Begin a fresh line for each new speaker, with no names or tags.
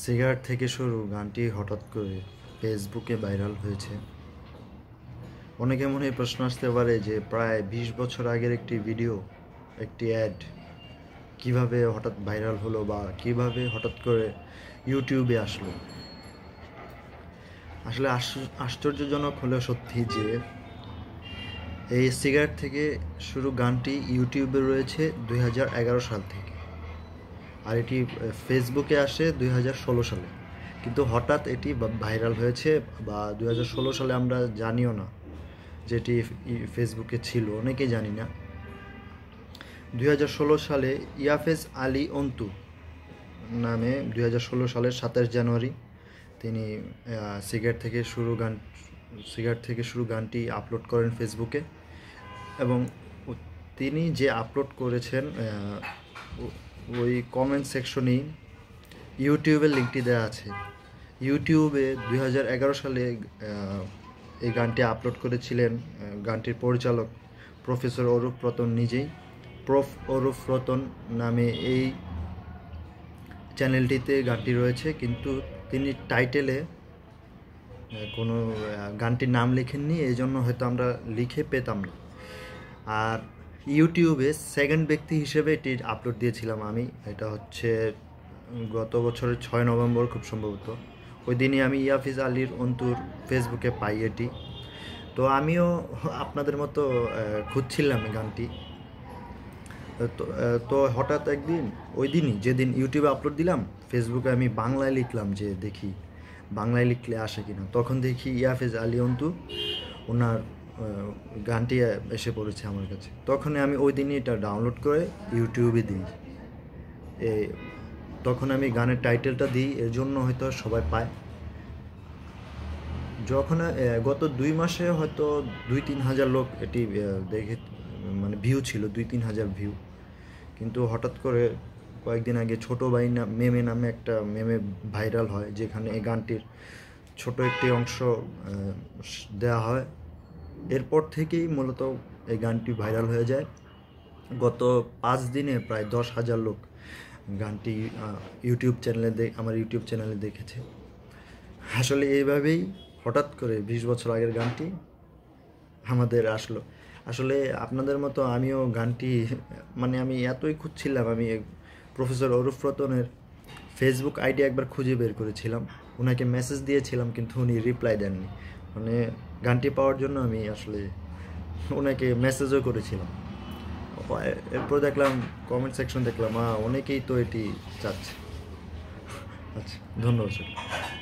cigar থেকে শুরু গানটি হঠাৎ করে ফেসবুকে ভাইরাল হয়েছে অনেকে মনে প্রশ্ন আসতে পারে যে প্রায় ২০ বছর আগের একটি ভিডিও একটি অ্যাড কিভাবে হঠাৎ ভাইরাল হলো বা কিভাবে হঠাৎ করে ইউটিউবে আসলো আসলে আশ্চর্যজনক হলো সত্যি যে এই সিগারেট থেকে শুরু গানটি ইউটিউবে রয়েছে দুই সাল থেকে আর এটি ফেসবুকে আসে দুই সালে কিন্তু হঠাৎ এটি ভাইরাল হয়েছে বা দুই সালে আমরা জানিও না যেটি ফেসবুকে ছিল অনেকেই জানি না দুই সালে ইয়াফেজ আলী অন্তু নামে দুই সালের সাতাশ জানুয়ারি তিনি সিগারেট থেকে শুরু গান সিগারেট থেকে শুরু গানটি আপলোড করেন ফেসবুকে এবং তিনি যে আপলোড করেছেন ওই কমেন্ট সেকশনেই ইউটিউবের লিঙ্কটি দেওয়া আছে ইউটিউবে দুই সালে এই গানটি আপলোড করেছিলেন গানটির পরিচালক প্রফেসর অরূপ রতন নিজেই প্রফ অরূপ রতন নামে এই চ্যানেলটিতে গানটি রয়েছে কিন্তু তিনি টাইটেলে কোনো গানটির নাম লেখেননি এই জন্য হয়তো আমরা লিখে পেতাম না আর ইউটিউবে সেকেন্ড ব্যক্তি হিসেবে এটির আপলোড দিয়েছিলাম আমি এটা হচ্ছে গত বছরের ছয় নভেম্বর খুব সম্ভবত ওই দিনই আমি ইয়াফিজ আলীর অন্তুর ফেসবুকে পাই এটি তো আমিও আপনাদের মতো খুঁজছিলাম গানটি তো হঠাৎ একদিন ওই দিনই যেদিন ইউটিউবে আপলোড দিলাম ফেসবুকে আমি বাংলায় লিখলাম যে দেখি বাংলায় লিখলে আসে কিনা তখন দেখি ইয়াফিজ আলী অন্তু ওনার গানটি এসে পড়েছে আমার কাছে তখন আমি ওই দিনই এটা ডাউনলোড করে ইউটিউবে দিই তখন আমি গানের টাইটেলটা দিই এর জন্য হয়তো সবাই পায় যখন গত দুই মাসে হয়তো দুই তিন হাজার লোক এটি দেখে মানে ভিউ ছিল দুই তিন হাজার ভিউ কিন্তু হঠাৎ করে কয়েকদিন আগে ছোটো ভাই না মেমে নামে একটা মেমে ভাইরাল হয় যেখানে এই গানটির ছোট একটি অংশ দেয়া হয় এরপর থেকেই মূলত এই গানটি ভাইরাল হয়ে যায় গত পাঁচ দিনে প্রায় দশ হাজার লোক গানটি ইউটিউব চ্যানেলে আমার ইউটিউব চ্যানেলে দেখেছে আসলে এইভাবেই হঠাৎ করে বিশ বছর আগের গানটি আমাদের আসলো আসলে আপনাদের মতো আমিও গানটি মানে আমি এতই খুঁজছিলাম আমি প্রফেসর অরুফ রতনের ফেসবুক আইডি একবার খুঁজে বের করেছিলাম ওনাকে মেসেজ দিয়েছিলাম কিন্তু উনি রিপ্লাই দেননি মানে গানটি পাওয়ার জন্য আমি আসলে ওনাকে মেসেজও করেছিলাম এরপর দেখলাম কমেন্ট সেকশন দেখলাম অনেকেই তো এটি চাচ্ছে আচ্ছা ধন্যবাদ